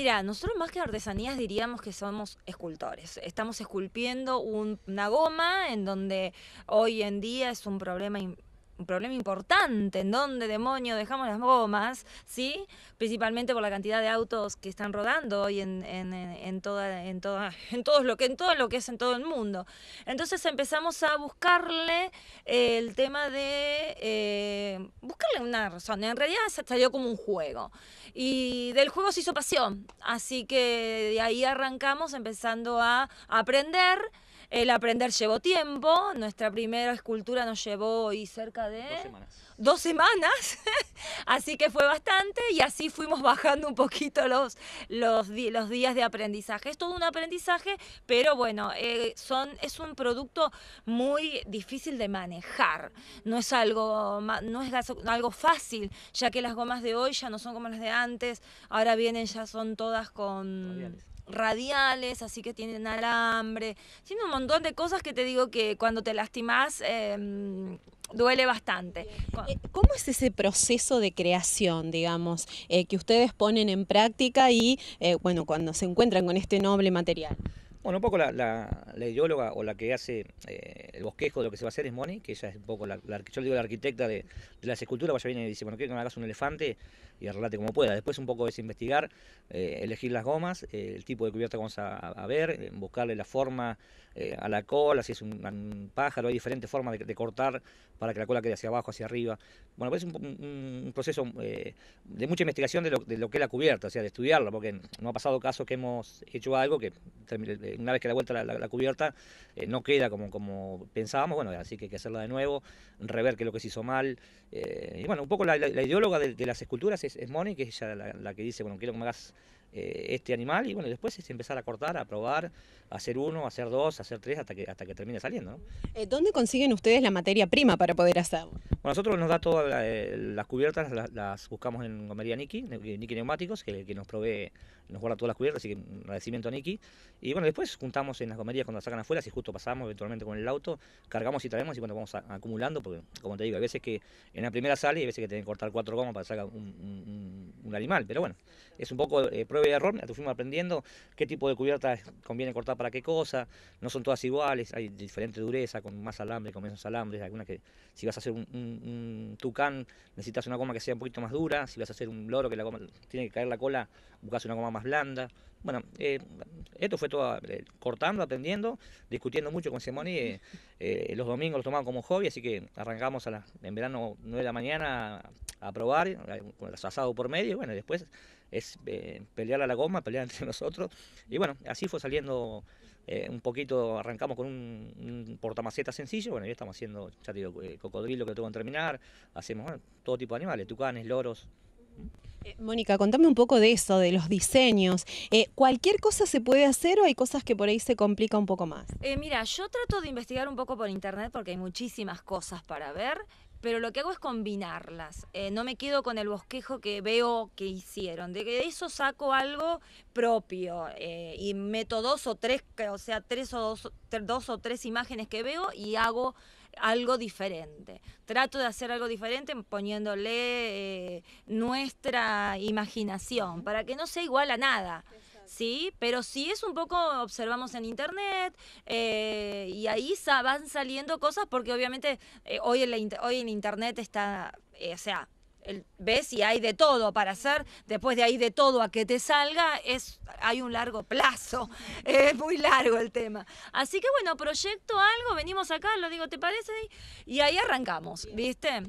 Mira, nosotros más que artesanías diríamos que somos escultores. Estamos esculpiendo un, una goma en donde hoy en día es un problema un problema importante en dónde demonio dejamos las gomas, ¿sí? Principalmente por la cantidad de autos que están rodando hoy en, en, en, toda, en, en, todo lo que, en todo lo que es en todo el mundo. Entonces empezamos a buscarle eh, el tema de eh, buscarle una razón. En realidad se salió como un juego. Y del juego se hizo pasión. Así que de ahí arrancamos empezando a aprender. El aprender llevó tiempo. Nuestra primera escultura nos llevó hoy cerca de... Dos semanas. Dos semanas. así que fue bastante y así fuimos bajando un poquito los, los, los días de aprendizaje. Es todo un aprendizaje, pero bueno, eh, son, es un producto muy difícil de manejar. No es, algo, no es algo fácil, ya que las gomas de hoy ya no son como las de antes. Ahora vienen, ya son todas con radiales, así que tienen alambre, tiene un montón de cosas que te digo que cuando te lastimas em, duele bastante. Eh, ¿Cómo es ese proceso de creación, digamos, eh, que ustedes ponen en práctica y, eh, bueno, cuando se encuentran con este noble material? Bueno, un poco la, ideóloga o la que hace eh, el bosquejo de lo que se va a hacer es Moni, que ella es un poco la, yo digo la arquitecta de, la las esculturas, vaya pues viene y dice, bueno, quiero que me hagas un elefante y arreglate como pueda. Después un poco es investigar, eh, elegir las gomas, eh, el tipo de cubierta que vamos a, ver, buscarle la forma a la cola, si es un, pájaro, hay diferentes formas de, cortar para que la cola quede hacia abajo, hacia arriba. Bueno, pues es un, proceso de mucha investigación de lo, de lo, que es la cubierta, o sea, de estudiarla, porque no ha pasado caso que hemos hecho algo que una vez que la vuelta la, cubierta, eh, no queda como, como pensábamos, bueno, así que hay que hacerla de nuevo, rever qué es lo que se hizo mal. Eh, y bueno, un poco la, ideóloga de, las esculturas es, es Moni, que es ella la, que dice, bueno, quiero que me hagas eh, este animal y bueno, después es empezar a cortar, a probar, a hacer uno, a hacer dos, hacer tres hasta que, hasta que termine saliendo. Eh, ¿Dónde consiguen ustedes la materia prima para poder hacerlo? Bueno, nosotros nos da todas eh, las cubiertas, las, buscamos en Gomería Niki, Niki Neumáticos, que, que, nos provee, nos guarda todas las cubiertas, así que agradecimiento a Niki. Y bueno, después juntamos en las gomerías cuando las sacan afuera, si justo pasamos eventualmente con el auto, cargamos y traemos y cuando vamos acumulando, porque como te digo, a veces que en la primera sale y hay veces que tienen que cortar cuatro gomas para sacar un, animal, pero bueno, es un poco de y error, fuimos aprendiendo qué tipo de cubierta conviene cortar para qué cosa, no son todas iguales, hay diferente dureza, con más alambre, con menos alambres, algunas que si vas a hacer un, tucán necesitas una goma que sea un poquito más dura, si vas a hacer un loro que la tiene que caer la cola, buscas una goma más blanda. Bueno, eh, esto fue todo eh, cortando, aprendiendo, discutiendo mucho con Simoni. Eh, eh, los domingos lo tomamos como hobby, así que arrancamos a la, en verano 9 de la mañana a probar, con el asado por medio, bueno, después es eh, pelear a la goma, pelear entre nosotros. Y bueno, así fue saliendo eh, un poquito, arrancamos con un, un, portamaceta sencillo, bueno, ya estamos haciendo, ya digo, eh, cocodrilo que lo tengo que terminar, hacemos todo tipo de animales, tucanes, loros. Mónica, contame un poco de eso, de los diseños. ¿Cualquier cosa se puede hacer o hay cosas que por ahí se complica un poco más? mira, yo trato de investigar un poco por internet porque hay muchísimas cosas para ver pero lo que hago es combinarlas. Eh, no me quedo con el bosquejo que veo que hicieron. De eso saco algo propio eh, y meto dos o tres, o sea, tres o dos, dos o tres imágenes que veo y hago algo diferente. Trato de hacer algo diferente poniéndole eh, nuestra imaginación para que no sea igual a nada. ¿sí? Pero si es un poco, observamos en internet, ahí van saliendo cosas porque obviamente eh, hoy, en hoy en Internet está, eh, o sea, ves y hay de todo para hacer, después de ahí de todo a que te salga, es, hay un largo plazo, es muy largo el tema. Así que bueno, proyecto algo, venimos acá, lo digo, ¿te parece? Y ahí arrancamos, ¿viste?